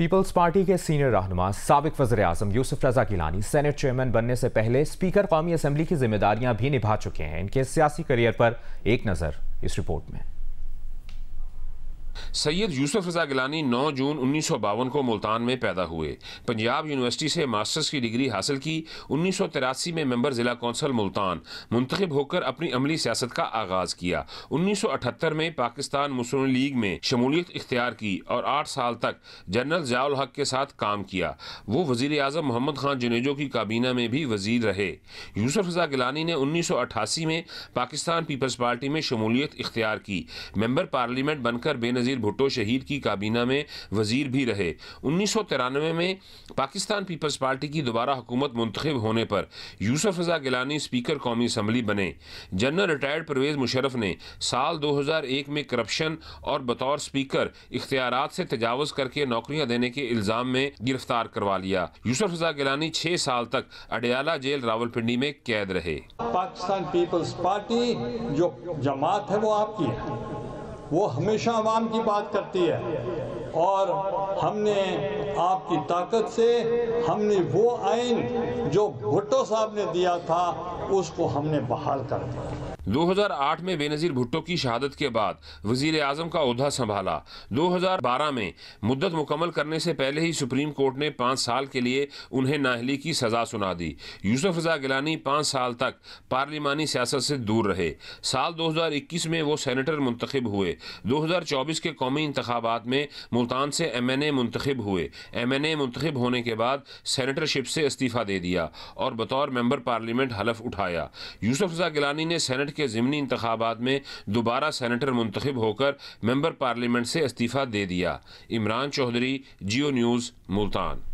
peoples party के senior रहनुमा सबक वजर अजम यूसुफ रजा गिलानी सेनेट चेयरमैन बनने से पहले स्पीकर कौमी असम्बली की जिम्मेदारियां भी निभा चुके हैं इनके सियासी करियर पर एक नज़र इस रिपोर्ट में सैयद यूसुफ रजा गिलानी 9 जून उन्नीस सौ बावन को मुल्तान में पैदा हुए पंजाब यूनिवर्सिटी से मास्टर्स की डिग्री हासिल की उन्नीस सौ तिरासी में मेंबर ज़िला कौंसल मुल्तान मुंतखब होकर अपनी अमली सियासत का आगाज़ किया उन्नीस सौ अठहत्तर में पाकिस्तान मुस्लिम लीग में शमूलियत इख्तियार की और आठ साल तक जनरल जयाल हक के साथ काम किया वो वजीर अजम मोहम्मद खान जुनेजो की काबीना में भी वजीर रहे यूसुफ रजा गिलानी ने उन्नीस सौ में पाकिस्तान पीपल्स पार्टी में शमूलियत इख्तियार की मेम्बर पार्लियामेंट बनकर बेनज़ीर भुट्टो शहीद की काबीना में वजीर भी रहे उन्नीस सौ तिरानवे में पाकिस्तान पीपल्स पार्टी की दोबारा हुकूमत मुंतखब होने पर यूसुफ रजा गिलानी स्पीकर कौमी असम्बली बने जनरल रिटायर्ड परवेज़ मुशरफ ने साल दो हज़ार एक में करप्शन और बतौर स्पीकर इख्तियार से तजावज़ करके नौकरियाँ देने के इल्ज़ाम में गिरफ्तार करवा लिया यूसुफ रजा गिलानी छह साल तक अडयाला जेल रावलपिंडी में कैद रहे पाकिस्तान पीपल्स पार्टी जो जमात है वो आपकी है वो हमेशा आवाम की बात करती है और हमने आपकी ताकत से हमने वो आइन जो भुट्टो साहब ने दिया था उसको हमने बहाल कर दिया 2008 में बेनजीर भुट्टो की शहादत के बाद वजीर आजम का अहदा संभाला 2012 में मुद्दत मुकम्मल करने से पहले ही सुप्रीम कोर्ट ने पाँच साल के लिए उन्हें नाहली की सजा सुना दी यूसुफ रजा गिलानी पाँच साल तक पार्लिमानी सियासत से दूर रहे साल 2021 में वो सैनिटर मुंतखब हुए 2024 के कौमी इंतबात में मुल्तान से एम एन ए मंतखब हुए एम एन ए मंतखब होने के बाद सैनिटरशिप से इस्तीफ़ा दे दिया और बतौर मेम्बर पार्लियामेंट हलफ उठाया यूसुफ रजा गिलानी ने सैनट सेनेट के ज़मनी इंतबात में दोबारा सेनेटर मुंतब होकर मेम्बर पार्लियामेंट से इस्तीफ़ा दे दिया इमरान चौधरी जियो न्यूज़ मुल्तान